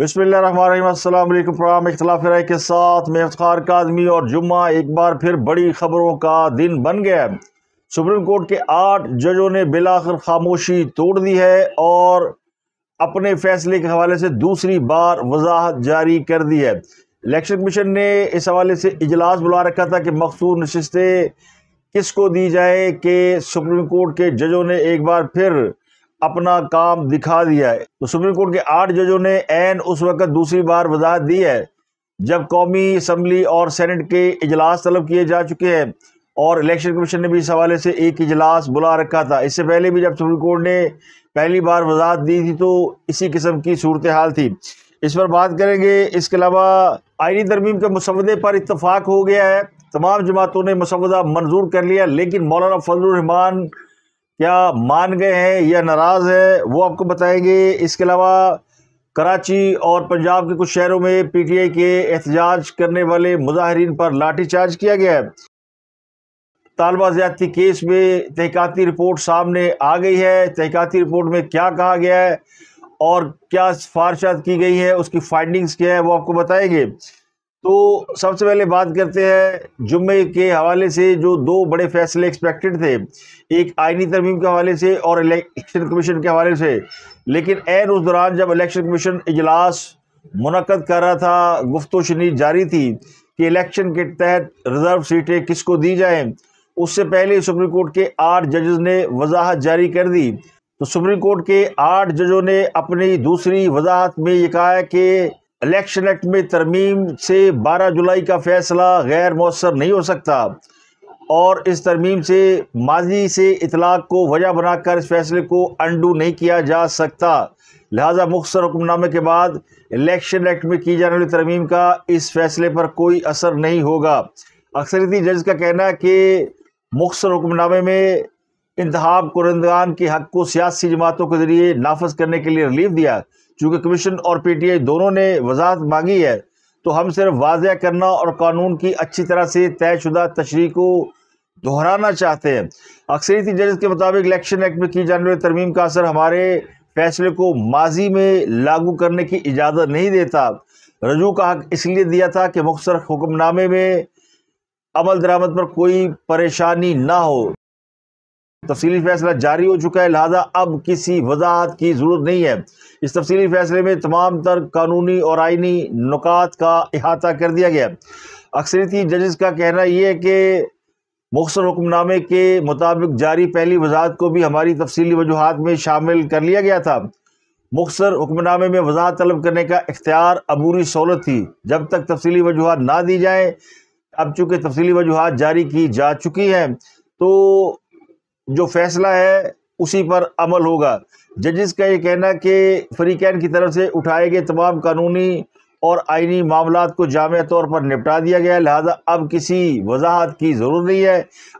बसमिलकुम programme इख्तलाफ राय के साथ मैं इफ्तार आदमी और जुम्मा एक बार फिर बड़ी खबरों का दिन बन गया सुप्रीम कोर्ट के आठ जजों ने बिलाखिर खामोशी तोड़ दी है और अपने फैसले के हवाले से दूसरी बार वजाहत जारी कर दी है इलेक्शन कमीशन ने इस हवाले से इजलास बुला रखा था कि मखसूर नशस्तें किसको दी जाए कि सुप्रीम कोर्ट के जजों ने एक बार फिर अपना काम दिखा दिया है तो सुप्रीम कोर्ट के आठ जजों ने एन उस वक्त दूसरी बार वजाहत दी है जब कौमी असम्बली और सेनेट के इजलास तलब किए जा चुके हैं और इलेक्शन कमीशन ने भी इस हवाले से एक इजलास बुला रखा था इससे पहले भी जब सुप्रीम कोर्ट ने पहली बार वजाहत दी थी तो इसी किस्म की सूरत हाल थी इस पर बात करेंगे इसके अलावा आईनी तरमीम के मुसवदे पर इतफाक़ हो गया है तमाम जमातों ने मसवदा मंजूर कर लिया लेकिन मौलाना फजलरहमान क्या मान गए हैं या नाराज़ है वो आपको बताएंगे इसके अलावा कराची और पंजाब के कुछ शहरों में पीटीआई के एहतजाज करने वाले मुजाहरीन पर लाठीचार्ज किया गया है तालबा ज्यादती केस में तहकती रिपोर्ट सामने आ गई है तहकती रिपोर्ट में क्या कहा गया है और क्या सिफारशात की गई है उसकी फाइंडिंग्स क्या है वो आपको बताएंगे तो सबसे पहले बात करते हैं जुम्मे के हवाले से जो दो बड़े फैसले एक्सपेक्टेड थे एक आइनी तरमीम के हवाले से और इलेक्शन कमीशन के हवाले से लेकिन एन उस दौरान जब इलेक्शन कमीशन इजलास मुनद कर रहा था गुफ्त शनी जारी थी कि इलेक्शन के तहत रिज़र्व सीटें किसको दी जाएँ उससे पहले सुप्रीम कोर्ट के आठ जजेस ने वजाहत जारी कर दी तो सुप्रीम कोर्ट के आठ जजों ने अपनी दूसरी वजाहत में ये कहा कि इलेक्शन एक्ट में तरमीम से 12 जुलाई का फैसला गैर मौसर नहीं हो सकता और इस तरमीम से माजी से इतलाक़ को वजह बनाकर इस फैसले को अंडू नहीं किया जा सकता लिहाजा मुख्तर हुक्मनामे के बाद इलेक्शन एक्ट में की जाने वाली तरमीम का इस फैसले पर कोई असर नहीं होगा अक्सरती जज का कहना है कि मुख्तर हुक्मनामे में इंतहा कुरंदगान के हक़ को सियासी जमातों के ज़रिए नाफज करने के लिए रिलीफ दिया चूँकि कमीशन और पीटीआई दोनों ने वजाहत मांगी है तो हम सिर्फ वाजह करना और कानून की अच्छी तरह से तयशुदा तशरी को दोहराना चाहते हैं अक्सरियती जजेस के मुताबिक इलेक्शन एक्ट में की जाने वाली तरमीम का असर हमारे फैसले को माजी में लागू करने की इजाज़त नहीं देता रजू का हक इसलिए दिया था कि मुख्तर हुक्मनामे में अमल दरामद पर कोई परेशानी ना हो तफसीली फैसला जारी हो चुका है लिहाजा अब किसी वजाहत की ज़रूरत नहीं है इस तफसीली फैसले में तमाम तर कानूनी और आइनी नुकात का अहाता कर दिया गया अक्सरती जजेस का कहना यह है कि मुखसर हुक्मनामे के मुताबिक जारी पहली वजाहत को भी हमारी तफसीली वजूहत में शामिल कर लिया गया था मुखसर हुक्मनामे में वजाहत तलब करने का इख्तियार अबूरी सहूलत थी जब तक तफसीली वजूहत ना दी जाए अब चूँकि तफसीली वजूहत जारी की जा चुकी हैं तो जो फैसला है उसी पर अमल होगा जजेस का ये कहना कि कैन की तरफ से उठाए गए तमाम कानूनी और आइनी मामला को जाम तौर पर निपटा दिया गया लिहाजा अब किसी वजाहत की ज़रूरत नहीं है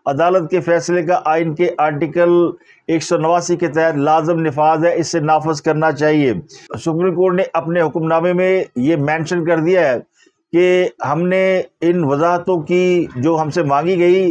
अदालत के फैसले का आइन के आर्टिकल एक सौ नवासी के तहत लाजम नफाज है इससे नाफज करना चाहिए सुप्रीम कोर्ट ने अपने हुक्मनामे में ये मैंशन कर दिया है कि हमने इन वजाहतों की जो हमसे मांगी गई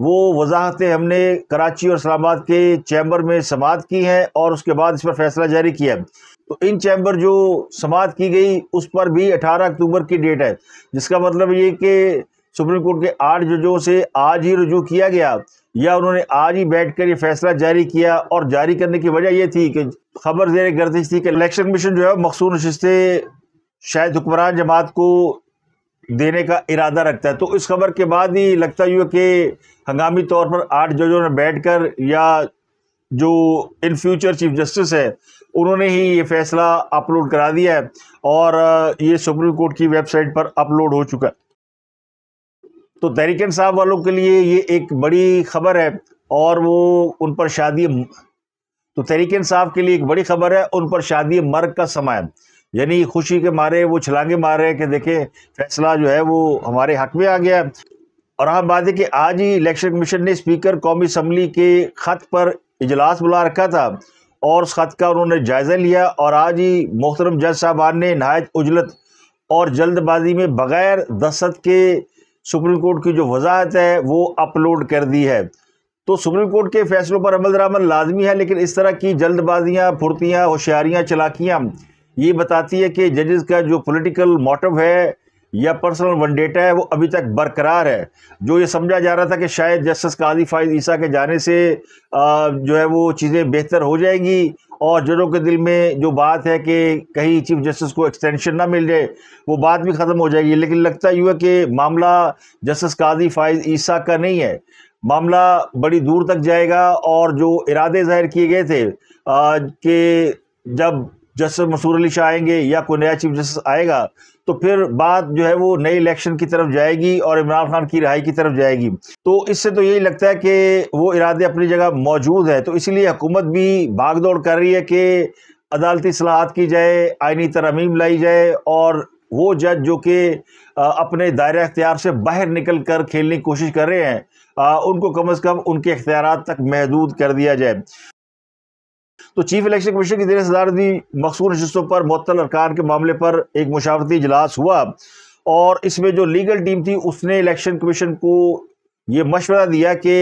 वो वजाहतें हमने कराची और इस्लामाबाद के चैम्बर में समात की हैं और उसके बाद इस पर फैसला जारी किया है तो इन चैम्बर जो समात की गई उस पर भी 18 अक्टूबर की डेट है जिसका मतलब ये कि सुप्रीम कोर्ट के आठ जजों से आज ही रजू किया गया या उन्होंने आज ही बैठ कर ये फैसला जारी किया और जारी करने की वजह यह थी कि खबर जेर गर्दिश थी कि इलेक्शन कमीशन जो है मखसूर नशस्तें शायद हुक्मरान जमात को देने का इरादा रखता है तो इस खबर के बाद ही लगता है कि हंगामी तौर पर आठ जजों ने बैठकर या जो इन फ्यूचर चीफ जस्टिस है उन्होंने ही ये फैसला अपलोड करा दिया है और ये सुप्रीम कोर्ट की वेबसाइट पर अपलोड हो चुका है तो तहरीक साहब वालों के लिए ये एक बड़ी खबर है और वो उन पर शादी तो तहरीक साहब के लिए एक बड़ी खबर है उन पर शादी मर्ग का समायन यानी खुशी के मारे वो छलांगे मार रहे हैं कि देखें फैसला जो है वो हमारे हक में आ गया और हम बात है कि आज ही इलेक्शन कमीशन ने स्पीकर कौमी असम्बली के ख़त पर इजलास बुला रखा था और उस ख़त का उन्होंने जायज़ा लिया और आज ही मोहतरम जज साहबान ने नहायत उजलत और जल्दबाजी में बग़ैर दस्त के सुप्रीम कोर्ट की जो वजाहत है वो अपलोड कर दी है तो सुप्रीम कोर्ट के फैसलों पर अमल दरामद लाजमी है लेकिन इस तरह की जल्दबाजियाँ फुर्तियाँ होशियारियाँ चलाकियाँ ये बताती है कि जजेस का जो पॉलिटिकल मोटिव है या पर्सनल वनडेटा है वो अभी तक बरकरार है जो ये समझा जा रहा था कि शायद जस्टिस कादी फाइज ईसा के जाने से आ, जो है वो चीज़ें बेहतर हो जाएंगी और जजों के दिल में जो बात है कि कहीं चीफ जस्टिस को एक्सटेंशन ना मिल जाए वो बात भी ख़त्म हो जाएगी लेकिन लगता यूँ है कि मामला जस्टिस कादी फाइज ईसा का नहीं है मामला बड़ी दूर तक जाएगा और जो इरादे ज़ाहिर किए गए थे कि जब जस्टिस मसूर अली शाह आएंगे या कोई नया चीफ जस्टिस आएगा तो फिर बात जो है वो नए इलेक्शन की तरफ जाएगी और इमरान खान की रिहाई की तरफ जाएगी तो इससे तो यही लगता है कि वो इरादे अपनी जगह मौजूद है तो इसलिए हुकूमत भी भाग दौड़ कर रही है कि अदालती सलाहत की जाए आइनी तरमीम लाई जाए और वो जज जो कि अपने दायरे अख्तियार से बाहर निकल कर खेलने की कोशिश कर रहे हैं उनको कम अज़ कम उनके अख्तियार तक महदूद कर दिया जाए तो चीफ इलेक्शन कमीशन की जेर सदारत भी मखसूर नशस्तों पर मअतल अरकान के मामले पर एक मुशावरती इजलास हुआ और इसमें जो लीगल टीम थी उसने इलेक्शन कमीशन को ये मशवरा दिया कि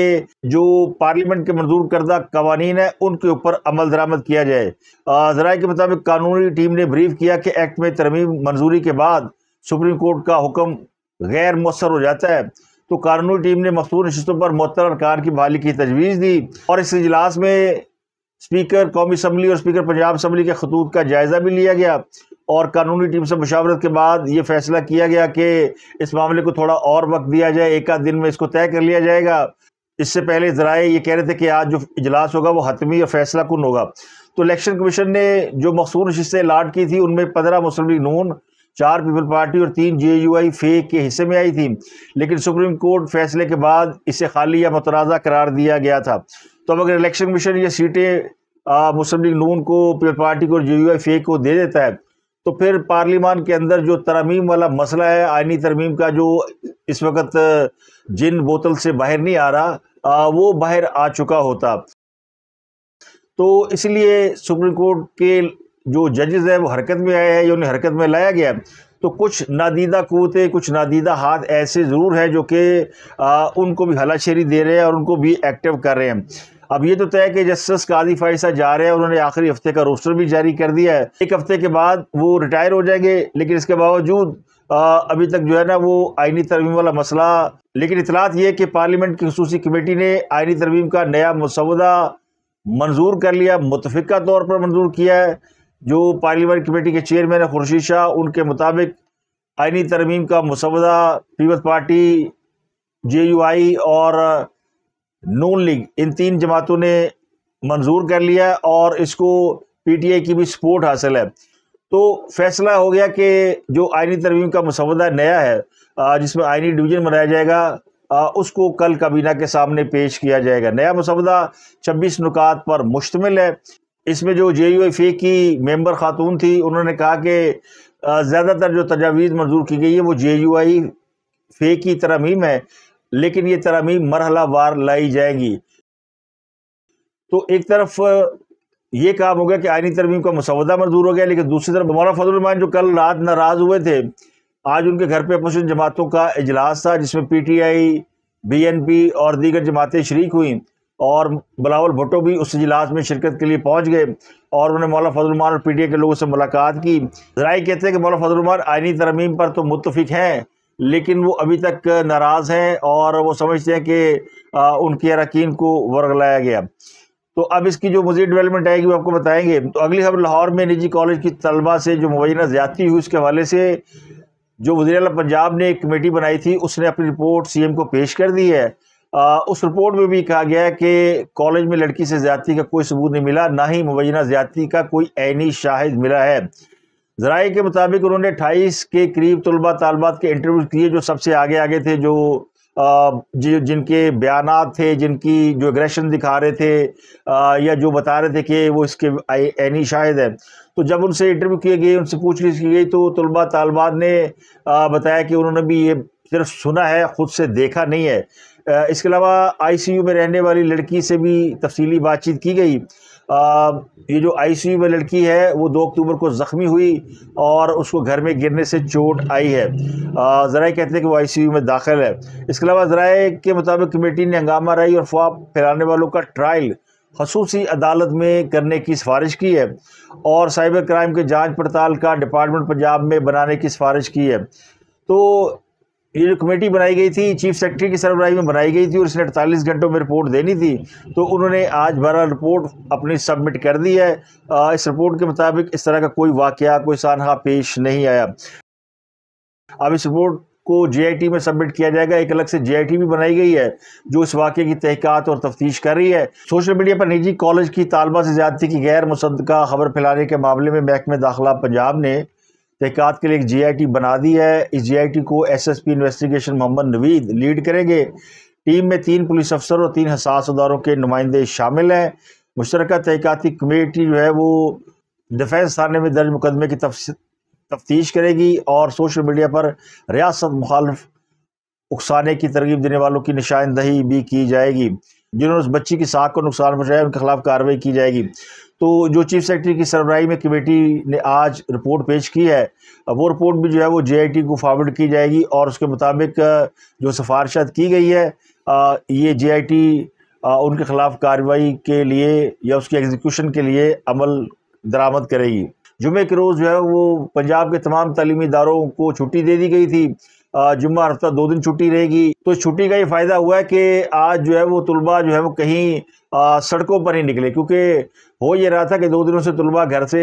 जो पार्लियामेंट के मंजूर करदा कवानी है उनके ऊपर अमल दरामद किया जाए जरा के मुताबिक कानूनी टीम ने ब्रीफ किया कि एक्ट में तरमीम मंजूरी के बाद सुप्रीम कोर्ट का हुक्म गैर मौसर हो जाता है तो कानूनी टीम ने मखसूर नशस्तों पर मुहतर अरकान की बहाली की तजवीज़ दी और इस इजलास में स्पीकर कौमी असम्बली और स्पीकर पंजाब असम्बली के खतूत का जायज़ा भी लिया गया और कानूनी टीम से मुशावरत के बाद ये फैसला किया गया कि इस मामले को थोड़ा और वक्त दिया जाए एक आध दिन में इसको तय कर लिया जाएगा इससे पहले ज़राए ये कह रहे थे कि आज जो इजलास होगा वो हतमी और फैसला कन होगा तो इलेक्शन कमीशन ने जो मखसूर नशस्तें लाट की थी उनमें पंद्रह मुस्लिम लीग नून चार पीपल पार्टी और तीन जे यू आई फे के हिस्से में आई थी लेकिन सुप्रीम कोर्ट फैसले के बाद इसे खाली या मतनाज़ा करार दिया गया था तो अब अगर इलेक्शन कमीशन ये सीटें मुस्लिम लीग नून को पीपल पार्टी को और यू को दे देता है तो फिर पार्लियामान के अंदर जो तरमीम वाला मसला है आइनी तरमीम का जो इस वक्त जिन बोतल से बाहर नहीं आ रहा आ, वो बाहर आ चुका होता तो इसलिए सुप्रीम कोर्ट के जो जजेस हैं वो हरकत में आए हैं या उन्हें हरकत में लाया गया तो कुछ नादीदा कुतें कुछ नादीदा हाथ ऐसे ज़रूर हैं जो कि उनको भी हलाशेरी दे रहे हैं और उनको भी एक्टिव कर रहे हैं अब ये तो तय कि जस्टिस कादी फाइज जा रहे हैं उन्होंने आखिरी हफ्ते का रोस्टर भी जारी कर दिया है एक हफ्ते के बाद वो रिटायर हो जाएंगे लेकिन इसके बावजूद अभी तक जो है ना वो आइनी तरमीम वाला मसला लेकिन इतलात ये कि पार्लियामेंट की खसूसी कमेटी ने आइनी तरमीम का नया मसौदा मंजूर कर लिया मुतफ़ा तौर पर मंजूर किया है जो पार्लियामेंट कमेटी के चेयरमैन है खुर्शीद शाह उनके मुताबिक आइनी तरमीम का मसवदा Peoples party J U I और नून लीग इन तीन जमातों ने मंजूर कर लिया और इसको पी की भी सपोर्ट हासिल है तो फैसला हो गया कि जो आइनी तरवीम का मसवदा नया है जिसमें आइनी डिवीज़न बनाया जाएगा उसको कल काबीना के सामने पेश किया जाएगा नया मसवदा छब्बीस नुकात पर मुश्तमिल है इसमें जो जे यू एफ ए की मेम्बर खातून थी उन्होंने कहा कि ज़्यादातर जो तजावीज़ मंजूर की गई है वो जे यू आई फे की तरमीम है लेकिन ये तरामीम वार लाई जाएंगी तो एक तरफ ये काम हो गया कि आइनी तरमीम का मसौदा मंजूर हो गया लेकिन दूसरी तरफ मौला फजलरमान जो कल रात नाराज़ हुए थे आज उनके घर पर अपोजिशन जमातों का इजलास था जिसमें P T I B N P और दीगर जमातें शरीक हुई और बलावल भुट्टो भी उस इजलास में शिरकत के लिए पहुँच गए और उन्होंने मौला फजलरमान और पी टी आई के लोगों से मुलाकात की जरा कहते हैं कि मौला फजलरमान आइनी तरमीम पर तो मुतफिक हैं लेकिन वो अभी तक नाराज़ हैं और वो समझते हैं कि उनके अरकान को वर्ग लाया गया तो अब इसकी जो मजीद डेवलपमेंट आएगी वो आपको बताएंगे तो अगली खबर लाहौर में निजी कॉलेज की तलबा से जो मुबैना ज्यादती हुई उसके हवाले से जो वजी पंजाब ने एक कमेटी बनाई थी उसने अपनी रिपोर्ट सी एम को पेश कर दी है आ, उस रिपोर्ट में भी कहा गया है कि कॉलेज में लड़की से ज़्यादा का कोई सबूत नहीं मिला ना ही मुबैना ज़्यादा का कोई ऐनी शाहिद मिला है जराए के मुताबिक उन्होंने अट्ठाईस के करीब तलबा तलबात के इंटरव्यू किए जो सबसे आगे आगे थे जो जि, जिनके बयान थे जिनकी जो एग्रेशन दिखा रहे थे आ, या जो बता रहे थे कि वो इसके एनी शायद है तो जब उनसे इंटरव्यू किए गए उनसे पूछ की गई तो तलबा तलबात ने आ, बताया कि उन्होंने भी ये सिर्फ सुना है ख़ुद से देखा नहीं है इसके अलावा यू में रहने वाली लड़की से भी तफसली बातचीत की गई आ, ये जो आईसीयू में लड़की है वो दो अक्टूबर को ज़ख्मी हुई और उसको घर में गिरने से चोट आई है ज़रा कहते हैं कि वो आईसीयू में दाखिल है इसके अलावा ज़रा के मुताबिक कमेटी ने हंगामा रही और फवाब फैलाने वालों का ट्रायल खसूस अदालत में करने की सिफारिश की है और साइबर क्राइम के जांच पड़ताल का डिपार्टमेंट पंजाब में बनाने की सिफारिश की है तो ये जो कमेटी बनाई गई थी चीफ सेक्रेटरी की सरबराही में बनाई गई थी और इसने अड़तालीस घंटों में रिपोर्ट देनी थी तो उन्होंने आज बारह रिपोर्ट अपनी सबमिट कर दी है इस रिपोर्ट के मुताबिक इस तरह का कोई वाक़ कोई सानहा पेश नहीं आया अब इस रिपोर्ट को जीआईटी में सबमिट किया जाएगा एक अलग से जीआईटी भी बनाई गई है जो इस वाक्य की तहकीकत और तफ्तीश कर रही है सोशल मीडिया पर निजी कॉलेज की तालबा से ज्यादा की गैर मुसदा खबर फैलाने के मामले में महकमे दाखिला पंजाब ने तहक़ात के लिए एक टी बना दी है इस टी को SSP investigation Mohammad Naveed lead करेंगे टीम में तीन पुलिस अफसर और तीन हसास अदारों के नुमाइंदे शामिल हैं मुशतरक तहक़ाती कमेटी जो है वो डिफेंस थाने में दर्ज मुकदमे की तफ्तीश करेगी और सोशल मीडिया पर रियासत मुखालफ उकसाने की तरगीब देने वालों की निशानदही भी की जाएगी जिन्होंने उस बच्ची की साख को नुकसान पहुँचाया उनके खिलाफ कार्रवाई की जाएगी तो जो चीफ सेक्रेटरी की सरबराही में कमेटी ने आज रिपोर्ट पेश की है वो रिपोर्ट भी जो है वो जेआईटी को फॉरवर्ड की जाएगी और उसके मुताबिक जो सिफारशत की गई है ये जेआईटी उनके ख़िलाफ़ कार्रवाई के लिए या उसके एग्जीक्यूशन के लिए अमल दरामद करेगी जुमे के रोज़ जो है वो पंजाब के तमाम तलीमी इदारों को छुट्टी दे दी गई थी जुम्मा हफ्ता दो दिन छुट्टी रहेगी तो छुट्टी का ये फ़ायदा हुआ है कि आज जो है वो तलबा जो है वो कहीं आ, सड़कों पर ही निकले क्योंकि हो ये रहा था कि दो दिनों से तलबा घर से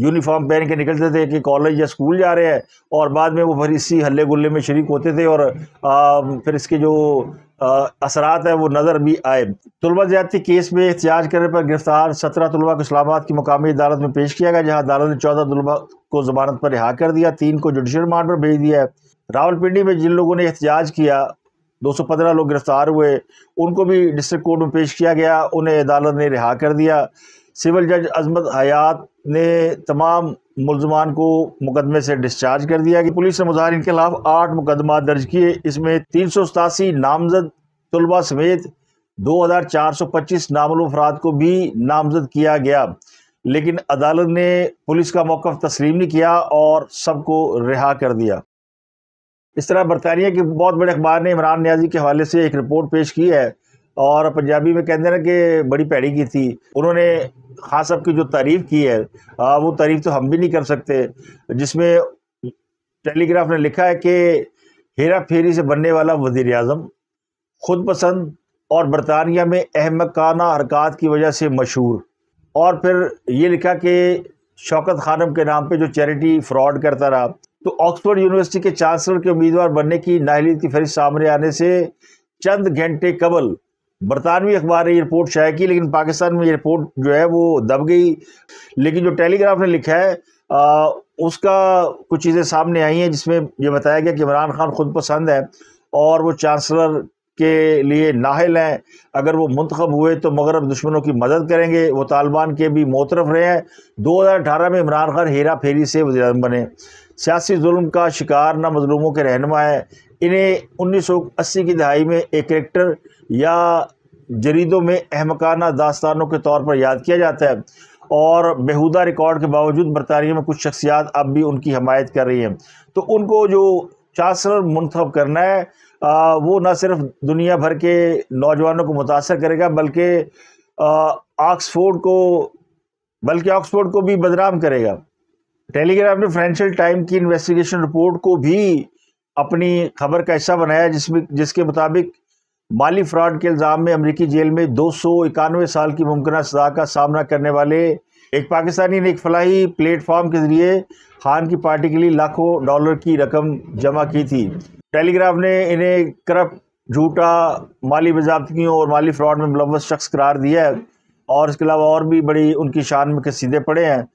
यूनिफॉर्म पहन के निकलते थे कि कॉलेज या स्कूल जा रहे हैं और बाद में वो फिर इसी हल्ले गुल्ले में शरीक होते थे और आ, फिर इसके जो असरात है वो नज़र भी आए तलबा ज्यादती केस में एहतजाज करने पर गिरफ्तार सत्रह तलबा को इस्लामाबाद की मुकामी अदालत में पेश किया गया जहाँ अदालत ने चौदह तलबा को जमानत पर रिहा कर दिया तीन को जुडिशल रिमांड पर भेज दिया है रावलपिंडी में जिन लोगों ने एहतजाज किया दो सौ पंद्रह लोग गिरफ्तार हुए उनको भी डिस्ट्रिक्ट कोर्ट में पेश किया गया उन्हें अदालत ने रिहा कर दिया सिविल जज अजमत हयात ने तमाम मुलजमान को मुकदमे से डिस्चार्ज कर दिया गया पुलिस ने मुजाहरीन के खिलाफ आठ मुकदमा दर्ज किए इसमें तीन सौ सतासी नामजद तलबा समेत दो हज़ार चार सौ पच्चीस नामल अफराद को भी नामजद किया गया लेकिन अदालत ने पुलिस का मौका तस्लीम नहीं किया और सबको रिहा कर दिया इस तरह बरतानिया के बहुत बड़े अखबार ने इमरान न्याजी के हवाले से एक रिपोर्ट पेश की है और पंजाबी में कहते हैं ना कि बड़ी पैड़ी की थी उन्होंने खास साहब की जो तारीफ़ की है आ, वो तारीफ़ तो हम भी नहीं कर सकते जिसमें टेलीग्राफ ने लिखा है कि हेरा फेरी से बनने वाला वजीर अजम खुद पसंद और बरतानिया में अहमकाना अरक़ात की वजह से मशहूर और फिर ये लिखा कि शौकत खानम के नाम पे जो चैरिटी फ्रॉड करता रहा तो ऑक्सफोर्ड यूनिवर्सिटी के चांसलर के उम्मीदवार बनने की नाहली की फहरिस्त सामने आने से चंद घंटे कबल बरतानवी अखबार ने ये रिपोर्ट शाया की लेकिन पाकिस्तान में ये रिपोर्ट जो है वो दब गई लेकिन जो टेलीग्राफ ने लिखा है आ, उसका कुछ चीज़ें सामने आई हैं जिसमें यह बताया गया कि इमरान खान खुद पसंद है और वो चांसलर के लिए नाहल हैं अगर वो मंतखब हुए तो मगरब दुश्मनों की मदद करेंगे वो तालिबान के भी मोतरफ रहे हैं दो हज़ार अठारह में इमरान खान हेरा फेरी से वजी बने सियासी जुल्म का शिकार ना मजलूमों के रहनमा है इन्हें अस्सी की दहाई में एक करेक्टर या जरीदों में अहमकाना दास्तानों के तौर पर याद किया जाता है और बेहुदा रिकॉर्ड के बावजूद बरतानिया में कुछ शख्सियात अब भी उनकी हमायत कर रही हैं तो उनको जो चांसलर मुंतब करना है आ, वो न सिर्फ दुनिया भर के नौजवानों को मुतासर करेगा बल्कि ऑक्सफोर्ड को बल्कि ऑक्सफोर्ड को भी बदनाम करेगा टेलीग्राफ ने फाइनेंशियल टाइम की इन्वेस्टिगेशन रिपोर्ट को भी अपनी खबर का हिस्सा बनाया जिसमें जिसके मुताबिक माली फ्रॉड के इल्ज़ाम में अमरीकी जेल में दो सौ इक्यानवे साल की मुमकिन सजा का सामना करने वाले एक पाकिस्तानी ने एक फलाही प्लेटफॉर्म के ज़रिए खान की पार्टी के लिए लाखों डॉलर की रकम जमा की थी टेलीग्राफ ने इन्हें करप झूठा माली बजाबतगियों और माली फ्रॉड में मुलवस शख्स करार दिया है और इसके अलावा और भी बड़ी उनकी शान में कसीदे पड़े हैं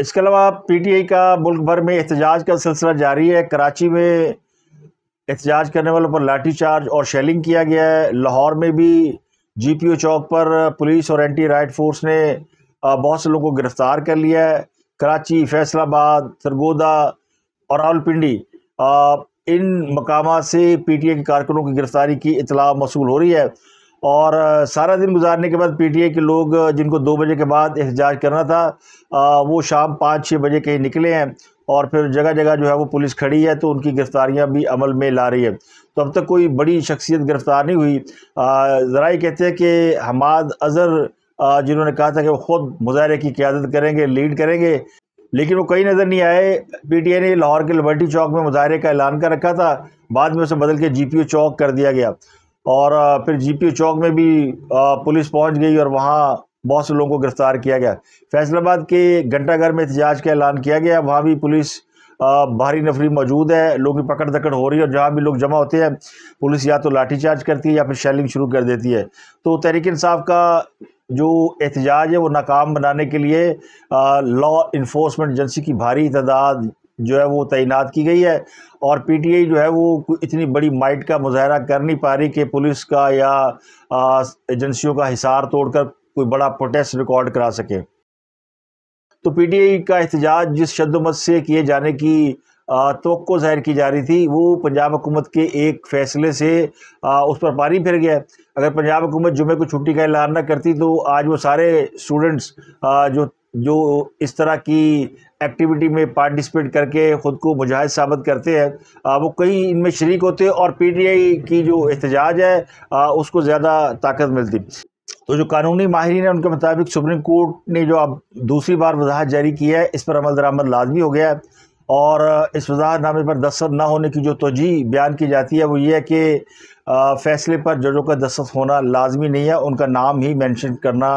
इसके अलावा पी टी आई का मुल्क भर में एहतजाज का सिलसिला जारी है कराची में एहतजाज करने वालों पर लाठी चार्ज और शेलिंग किया गया है लाहौर में भी जीपीओ चौक पर पुलिस और एंटी राइट फोर्स ने बहुत से लोगों को गिरफ्तार कर लिया है कराची फैसलाबाद सरगोदा और रावलपिंडी इन मकाम से पी टी ए के कारकुनों की गिरफ्तारी की इतला मौसू हो रही है और सारा दिन गुजारने के बाद पी टी ए के लोग जिनको दो बजे के बाद एहतजाज करना था वो शाम पाँच छः बजे कहीं निकले हैं और फिर जगह जगह जो है वो पुलिस खड़ी है तो उनकी गिरफ्तारियां भी अमल में ला रही है तो अब तक कोई बड़ी शख्सियत गिरफ़्तार नहीं हुई ज़रा कहते हैं कि हमाद अज़र जिन्होंने कहा था कि वो ख़ुद मुजाहरे की क्यादत करेंगे लीड करेंगे लेकिन वो कहीं नज़र नहीं आए पीटीआई ने लाहौर के लिबर्टी चौक में मुजाहरे का ऐलान कर रखा था बाद में उसे बदल के ओ चौक कर दिया गया और फिर ओ चौक में भी पुलिस पहुँच गई और वहाँ बहुत से लोगों को गिरफ्तार किया गया फैसलाबाद के घंटाघर में एहतजाज का ऐलान किया गया वहाँ भी पुलिस भारी नफरी मौजूद है लोगों की पकड़ दकड़ हो रही है और जहाँ भी लोग जमा होते हैं पुलिस या तो लाठीचार्ज करती है या फिर शेलिंग शुरू कर देती है तो तहरीक इंसाफ का जो एहतजाज है वो नाकाम बनाने के लिए लॉ इन्फोर्समेंट एजेंसी की भारी तादाद जो है वो तैनात की गई है और पीटीआई जो है वो इतनी बड़ी माइट का मुजाहरा कर नहीं पा रही कि पुलिस का या एजेंसियों का हिसार तोड़कर कोई बड़ा प्रोटेस्ट रिकॉर्ड करा सके तो पीटीआई का एहतजाज जिस शदोमत से किए जाने की तो ज़ाहिर की जा रही थी वो पंजाब हुकूमत के एक फैसले से उस पर पानी फिर गया अगर पंजाब हुकूमत जुमे को छुट्टी का ऐलान ना करती तो आज वो सारे स्टूडेंट्स जो जो इस तरह की एक्टिविटी में पार्टिसिपेट करके ख़ुद को मुजाहिद साबित करते हैं वो कहीं इनमें शरीक होते पी और पीटीआई की जो एहतजाज है उसको ज़्यादा ताकत मिलती तो जो कानूनी माहरीन है उनके मुताबिक सुप्रीम कोर्ट ने जो अब दूसरी बार वजाहत जारी की है इस पर अमल दरामद लाजमी हो गया है और इस वजाहतनामे पर दस्त ना होने की जो तोजी बयान की जाती है वो ये है कि फ़ैसले पर जजों का दस्त होना लाजमी नहीं है उनका नाम ही मैंशन करना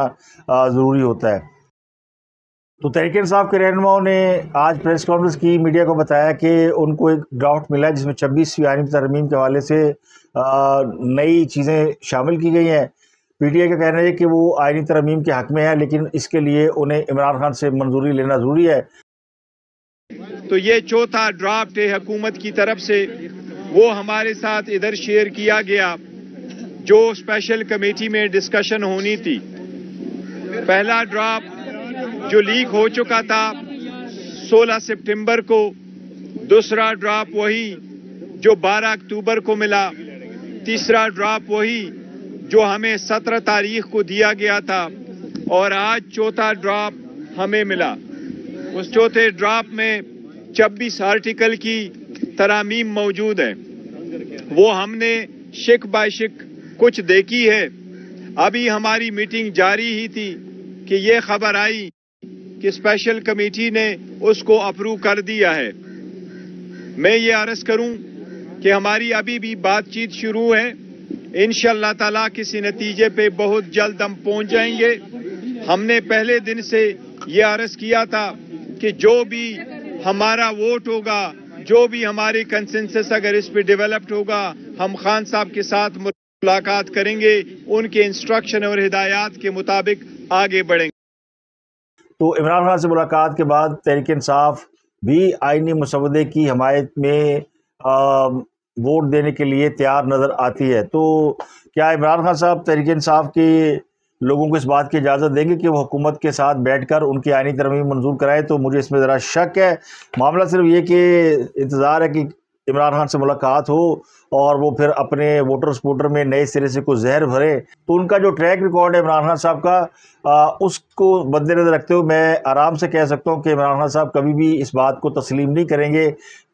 ज़रूरी होता है तो तहरीक साहब के रहनुमाओं ने आज प्रेस कॉन्फ्रेंस की मीडिया को बताया कि उनको एक ड्राफ्ट मिला जिसमें छब्बीसवीं आनिम तरमीम के हवाले से नई चीज़ें शामिल की गई हैं पीटीआई का कहना है कि वो आइनी तरमीम के हक में है लेकिन इसके लिए उन्हें इमरान खान से मंजूरी लेना ज़रूरी है तो ये चौथा ड्राफ्ट है हकूमत की तरफ से वो हमारे साथ इधर शेयर किया गया जो स्पेशल कमेटी में डिस्कशन होनी थी पहला ड्राफ्ट जो लीक हो चुका था 16 सितंबर को दूसरा ड्राफ्ट वही जो 12 अक्टूबर को मिला तीसरा ड्राफ्ट वही जो हमें सत्रह तारीख को दिया गया था और आज चौथा ड्राप हमें मिला उस चौथे ड्राप में छब्बीस आर्टिकल की तरामीम मौजूद है वो हमने शिक बाय शिक कुछ देखी है अभी हमारी मीटिंग जारी ही थी कि ये खबर आई कि स्पेशल कमेटी ने उसको अप्रूव कर दिया है मैं ये अर्ज करूं कि हमारी अभी भी बातचीत शुरू है इन ताला किसी नतीजे पे बहुत जल्द हम पहुंच जाएंगे हमने पहले दिन से ये अर्ज किया था कि जो भी हमारा वोट होगा जो भी हमारी कंसेंसस अगर इस पे डेवलप्ड होगा हम खान साहब के साथ मुलाकात करेंगे उनके इंस्ट्रक्शन और हिदायत के मुताबिक आगे बढ़ेंगे तो इमरान खान से मुलाकात के बाद तहरीक इंसाफ भी आइनी मसवदे की हमायत में आ, वोट देने के लिए तैयार नज़र आती है तो क्या इमरान खान साहब तहरीक इंसाफ के लोगों को इस बात की इजाज़त देंगे कि वो हुकूमत के साथ बैठकर उनकी आइनी तरमीम मंजूर कराएं तो मुझे इसमें ज़रा शक है मामला सिर्फ ये कि इंतज़ार है कि इमरान खान से मुलाकात हो और वो फिर अपने वोटर स्पोटर में नए सिरे से कुछ जहर भरे तो उनका जो ट्रैक रिकॉर्ड है इमरान खान साहब का आ, उसको मद्देनजर रखते हुए मैं आराम से कह सकता हूँ कि इमरान खान साहब कभी भी इस बात को तस्लीम नहीं करेंगे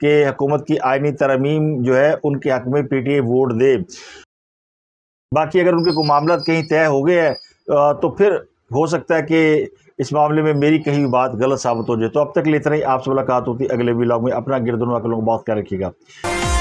कि हुकूमत की आइनी तरमीम जो है उनके हक में पी टी आई वोट दे बाकी अगर उनके को मामला कहीं तय हो गए हैं तो फिर हो सकता है कि इस मामले में मेरी कही बात गलत साबित हो जाए तो अब तक लेते इतना ही आपसे मुलाकात होती अगले ब्लॉग में अपना गिरदोनवा के लोग बहुत क्या रखिएगा